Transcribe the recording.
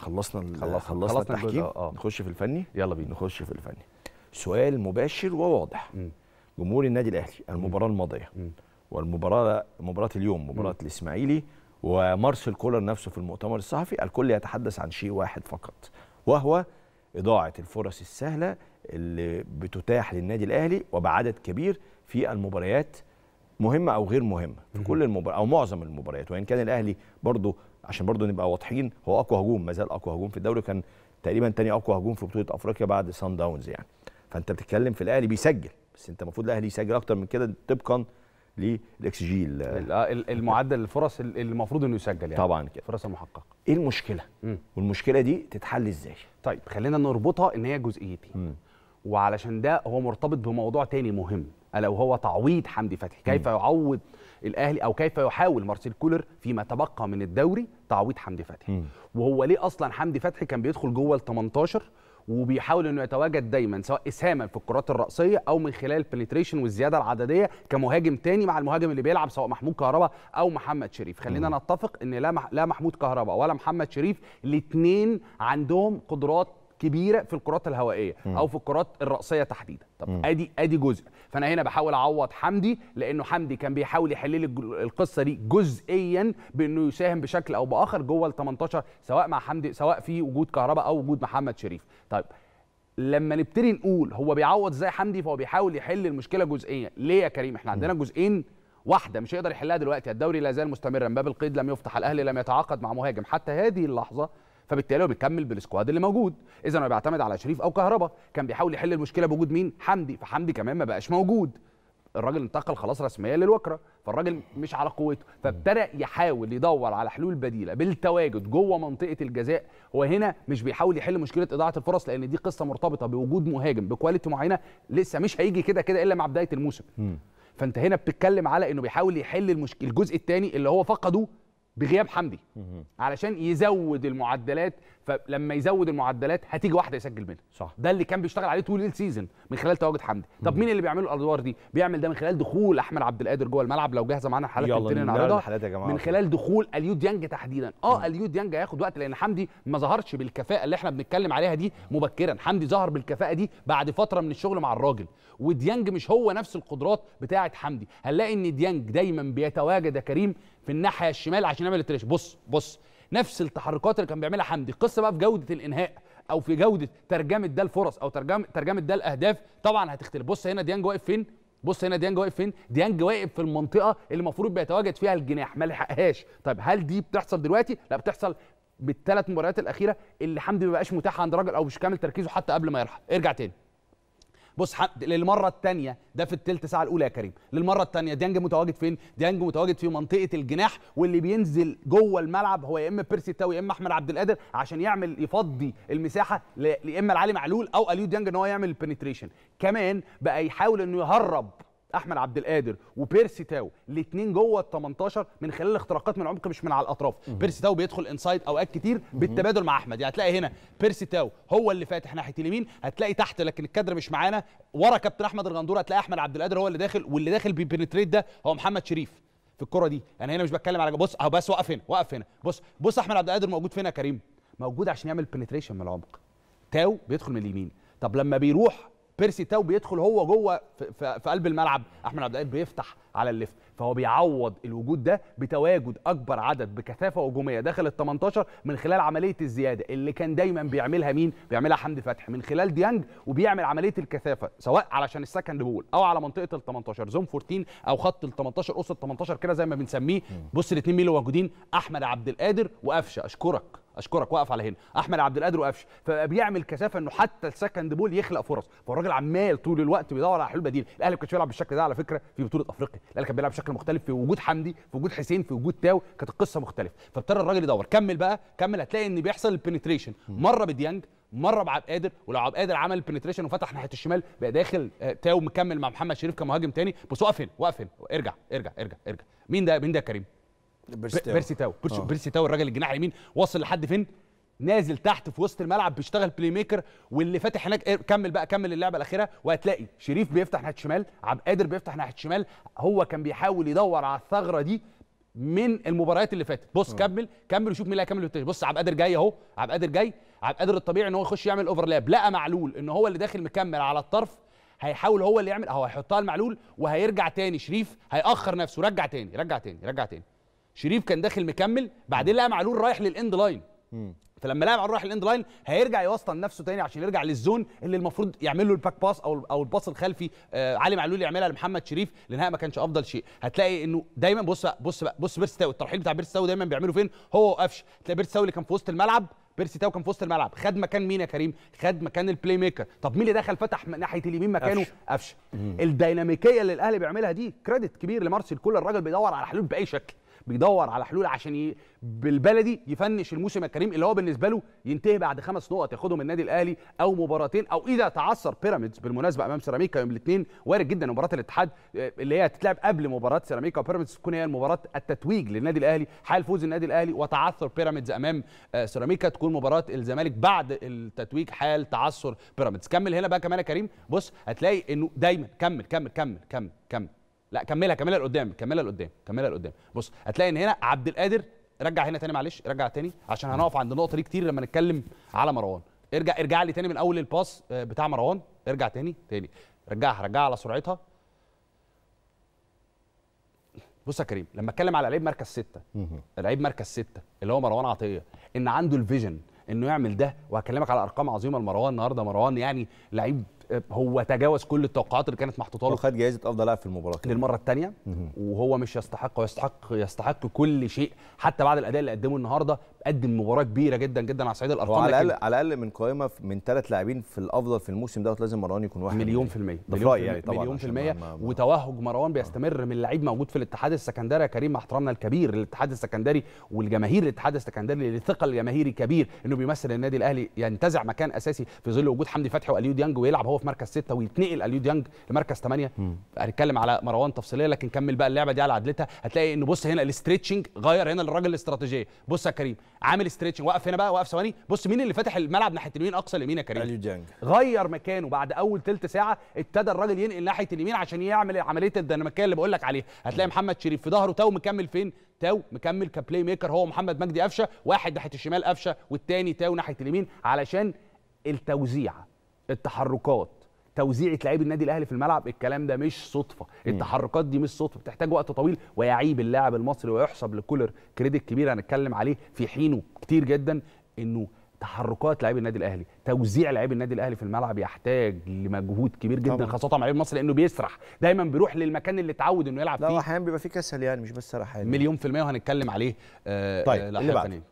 خلصنا خلصنا, خلصنا التحكيم آه. نخش في الفني يلا بينا نخش في الفني سؤال مباشر وواضح م. جمهور النادي الاهلي المباراه الماضيه م. والمباراه مباراه اليوم مباراه الاسماعيلي ومارسيل كولر نفسه في المؤتمر الصحفي الكل يتحدث عن شيء واحد فقط وهو اضاعه الفرص السهله اللي بتتاح للنادي الاهلي وبعدد كبير في المباريات مهمه او غير مهمه في كل المباريات او معظم المباريات وان كان الاهلي برضه عشان برضو نبقى واضحين هو اقوى هجوم ما زال اقوى هجوم في الدوري كان تقريبا تاني اقوى هجوم في بطوله افريقيا بعد سان داونز يعني فانت بتتكلم في الاهلي بيسجل بس انت المفروض الاهلي يسجل اكتر من كده طبقا للاكس جي آه، المعدل الفرص اللي المفروض انه يسجل يعني طبعا كده فرص المحققه ايه المشكله مم. والمشكله دي تتحل ازاي طيب خلينا نربطها ان هي جزئيتين وعلشان ده هو مرتبط بموضوع تاني مهم الا وهو تعويض حمدي فتحي كيف يعوض الاهلي او كيف يحاول مارسيل كولر فيما تبقى من الدوري تعويض حمدي فتحي وهو ليه اصلا حمدي فتحي كان بيدخل جوه ال 18 وبيحاول انه يتواجد دايما سواء اسهاما في الكرات الراسيه او من خلال البنتريشن والزياده العدديه كمهاجم تاني مع المهاجم اللي بيلعب سواء محمود كهربا او محمد شريف خلينا مم. نتفق ان لا مح... لا محمود كهربا ولا محمد شريف الاثنين عندهم قدرات كبيره في الكرات الهوائيه او في الكرات الراسيه تحديدا طب ادي ادي جزء فانا هنا بحاول اعوض حمدي لانه حمدي كان بيحاول يحل لي القصه دي جزئيا بانه يساهم بشكل او باخر جوه ال 18 سواء مع حمدي سواء في وجود كهرباء او وجود محمد شريف طيب لما نبتدي نقول هو بيعوض زي حمدي فهو بيحاول يحل المشكله جزئيا ليه يا كريم احنا عندنا جزئين واحده مش هيقدر يحلها دلوقتي الدوري لا زال مستمرا باب القيد لم يفتح الاهلي لم يتعاقد مع مهاجم حتى هذه اللحظه فبالتالي هو بيكمل بالسكواد اللي موجود اذا هو بيعتمد على شريف او كهربا كان بيحاول يحل المشكله بوجود مين حمدي فحمدي كمان ما بقاش موجود الراجل انتقل خلاص رسميا للوكره فالراجل مش على قوته فابتدى يحاول يدور على حلول بديله بالتواجد جوه منطقه الجزاء هو هنا مش بيحاول يحل مشكله اضاعه الفرص لان دي قصه مرتبطه بوجود مهاجم بكواليتي معينه لسه مش هيجي كده كده الا مع بدايه الموسم فانت هنا بتتكلم على انه بيحاول يحل المشكله الجزء الثاني اللي هو فقده بغياب حمدي علشان يزود المعدلات فلما يزود المعدلات هتيجي واحده يسجل منها صح ده اللي كان بيشتغل عليه طول السيزون من خلال تواجد حمدي طب مين اللي بيعمل الادوار دي بيعمل ده من خلال دخول احمد عبد القادر جوه الملعب لو جاهزه معانا الحلقه التنين النهارده من خلال دخول اليو ديانج تحديدا اه اليو ديانج هياخد وقت لان حمدي ما ظهرش بالكفاءه اللي احنا بنتكلم عليها دي مبكرا حمدي ظهر بالكفاءه دي بعد فتره من الشغل مع الراجل وديانج مش هو نفس القدرات بتاعه حمدي هنلاقي ان ديانج دايما بيتواجد يا كريم في الناحيه الشمال عشان يعمل التريش بص بص نفس التحركات اللي كان بيعملها حمدي القصه بقى في جوده الانهاء او في جوده ترجمه ده الفرص او ترجمه ترجمه ده الاهداف طبعا هتختلف بص هنا ديانج واقف فين بص هنا ديانج واقف فين ديانج واقف في المنطقه اللي المفروض بيتواجد فيها الجناح ما لحقهاش طيب هل دي بتحصل دلوقتي لا بتحصل بالثلاث مباريات الاخيره اللي حمدي ما بقاش متاح عند راجل او مش كامل تركيزه حتى قبل ما يرحل ارجع تاني بص للمره الثانيه ده في الثلث ساعه الاولى يا كريم للمره الثانيه ديانج متواجد فين ديانج متواجد في منطقه الجناح واللي بينزل جوه الملعب هو يا اما بيرسي تاو يا اما احمد عبد القادر عشان يعمل يفضي المساحه يا اما لعلي معلول او اليو ديانج ان هو يعمل البنتريشن كمان بقى يحاول انه يهرب احمد عبد القادر وبيرسي تاو الاثنين جوه ال 18 من خلال اختراقات من العمق مش من على الاطراف بيرسي تاو بيدخل انسايد اوقات كتير بالتبادل مع احمد يعني هتلاقي هنا بيرسي تاو هو اللي فاتح ناحيه اليمين هتلاقي تحت لكن الكادر مش معانا ورا كابتن احمد الغندور هتلاقي احمد عبد القادر هو اللي داخل واللي داخل بيبنتريت ده هو محمد شريف في الكره دي انا هنا مش بتكلم على بص اهو بس وقف هنا وقف هنا بص بص احمد عبد القادر موجود فين يا كريم موجود عشان يعمل بنتريشن من العمق تاو بيدخل من اليمين طب لما بيروح بيرسي تاو بيدخل هو جوه في قلب الملعب احمد عبد القادر بيفتح على الليفت فهو بيعوض الوجود ده بتواجد اكبر عدد بكثافه هجوميه داخل ال 18 من خلال عمليه الزياده اللي كان دايما بيعملها مين بيعملها حمدي فتحي من خلال ديانج وبيعمل عمليه الكثافه سواء علشان السكند بول او على منطقه ال 18 زون 14 او خط ال 18 قصه ال 18 كده زي ما بنسميه بص الاثنين مين اللي موجودين احمد عبد القادر وقفشه اشكرك اشكرك واقف على هنا احمد عبد القادر وقفش فبيعمل كثافه انه حتى السكند بول يخلق فرص فالراجل عمال طول الوقت بيدور على حلول بديل الاهلي ما كانش بيلعب بالشكل ده على فكره في بطوله افريقيا الاهلي كان بيلعب بشكل مختلف في وجود حمدي في وجود حسين في وجود تاو كانت القصه مختلفه فابتدى الراجل يدور كمل بقى كمل هتلاقي ان بيحصل البنتريشن مره بديانج مره بعبد قادر ولو عبد قادر عمل بنتريشن وفتح ناحيه الشمال بقى داخل آه، تاو مكمل مع محمد شريف كمهاجم تاني بس وقف هنا وقف هنا ارجع ارجع ارجع ارجع مين ده مين ده كريم بيرسي بيرسي تاو بيرسي آه. تاو الراجل الجناح اليمين وصل لحد فين نازل تحت في وسط الملعب بيشتغل بلاي ميكر واللي فاتح هناك إيه، كمل بقى كمل اللعبه الاخيره وهتلاقي شريف بيفتح ناحيه الشمال عبد القادر بيفتح ناحيه الشمال هو كان بيحاول يدور على الثغره دي من المباريات اللي فاتت بص أوه. كمل كمل وشوف مين اللي هيكمل بص عبد القادر جاي اهو عبد القادر جاي عبد القادر الطبيعي ان هو يخش يعمل اوفرلاب لقى معلول ان هو اللي داخل مكمل على الطرف هيحاول هو اللي يعمل اهو هيحطها المعلول وهيرجع تاني شريف هيأخر نفسه رجع تاني رجع تاني رجع تاني شريف كان داخل مكمل بعدين لقى معلول رايح للاند لاين فلما لقى معلول رايح للاند لاين هيرجع يوصل نفسه تاني عشان يرجع للزون اللي المفروض يعمل له الباك باس او او الباص الخلفي آه علي معلول يعملها لمحمد شريف لانها ما كانش افضل شيء هتلاقي انه دايما بص بص بص بيرسي تاو الترحيل بتاع بيرسي تاو دايما بيعمله فين هو وقفش تلاقي بيرسي تاو اللي كان في وسط الملعب بيرسي تاو كان في وسط الملعب خد مكان مين يا كريم خد مكان البلاي ميكر طب مين اللي دخل فتح ناحيه اليمين مكانه قفشه الديناميكيه اللي الاهلي بيعملها دي كريدت كبير لمارسيل كل الراجل بيدور على حلول باي شكل بيدور على حلول عشان ي... بالبلدي يفنش الموسم الكريم اللي هو بالنسبه له ينتهي بعد خمس نقط ياخدهم النادي الاهلي او مباراتين او اذا تعثر بيراميدز بالمناسبه امام سيراميكا يوم الاثنين وارد جدا مباراه الاتحاد آه، اللي هي هتتلعب قبل مباراه سيراميكا وبيراميدز تكون هي مباراه التتويج للنادي الاهلي حال فوز النادي الاهلي وتعثر بيراميدز امام آه، سيراميكا تكون مباراه الزمالك بعد التتويج حال تعثر بيراميدز كمل هنا بقى كمان يا كريم بص هتلاقي انه دايما كمل كمل كمل كمل كمل لا كملها كملها لقدام كملها لقدام كملها لقدام بص هتلاقي ان هنا عبد القادر رجع هنا تاني معلش رجع تاني عشان هنقف عند النقطه دي كتير لما نتكلم على مروان ارجع ارجع لي تاني من اول الباس آه، بتاع مروان ارجع تاني تاني رجعها رجعها على سرعتها بص يا كريم لما اتكلم على لعيب مركز ستة لعيب مركز ستة اللي هو مروان عطيه ان عنده الفيجن انه يعمل ده وهكلمك على ارقام عظيمه لمروان النهارده مروان يعني لعيب هو تجاوز كل التوقعات اللي كانت محطوطه له وخد جائزه افضل لاعب في المباراه للمره الثانيه وهو مش يستحق ويستحق يستحق كل شيء حتى بعد الاداء اللي قدمه النهارده قدم مباراه كبيره جدا جدا على صعيد الارقام على الاقل على الاقل من قائمه من ثلاث لاعبين في الافضل في الموسم دوت لازم مروان يكون واحد مليون في المية ده رايي يعني طبعا مليون في المية ما ما وتوهج مروان بيستمر من لعيب موجود في الاتحاد السكندري يا كريم مع احترامنا الكبير للاتحاد السكندري والجماهير الاتحاد السكندري اللي ثقل جماهيري كبير انه بيمثل النادي الاهلي ينتزع مكان اساسي في ظل وجود حمدي فتحي واليو ديانج ويلعب هو في مركز ستة ويتنقل اليو ديانج لمركز ثمانية هنتكلم على مروان تفصيليه لكن كمل بقى اللعبه دي على عدلتها هتلاقي انه بص هنا الاسترتشنج غير هنا الراجل الاستراتيجيه بص يا كريم عامل ستريتشنج وقف هنا بقى وقف ثواني بص مين اللي فاتح الملعب ناحيه اليمين اقصى اليمين يا كريم غير مكانه بعد اول ثلث ساعه ابتدى الراجل ينقل ناحيه اليمين عشان يعمل عمليه الديناميكيه اللي بقول لك عليها هتلاقي محمد شريف في ظهره تو مكمل فين تاو مكمل كبلاي ميكر هو محمد مجدي قفشه واحد ناحيه الشمال قفشه والتاني تاو ناحيه اليمين علشان التوزيع التحركات توزيعه لعيب النادي الاهلي في الملعب الكلام ده مش صدفه التحركات دي مش صدفه بتحتاج وقت طويل ويعيب اللاعب المصري ويحسب لكولر كريدت كبير هنتكلم عليه في حينه كتير جدا انه تحركات لعيب النادي الاهلي توزيع لعيب النادي الاهلي في الملعب يحتاج لمجهود كبير جدا طبعا. خاصه مع لعيب مصر لانه بيسرح دايما بيروح للمكان اللي اتعود انه يلعب فيه لا احيانا بيبقى فيه كسل يعني مش بس سرحان يعني. مليون في الميه وهنتكلم عليه آه طيب آه اللي بعد.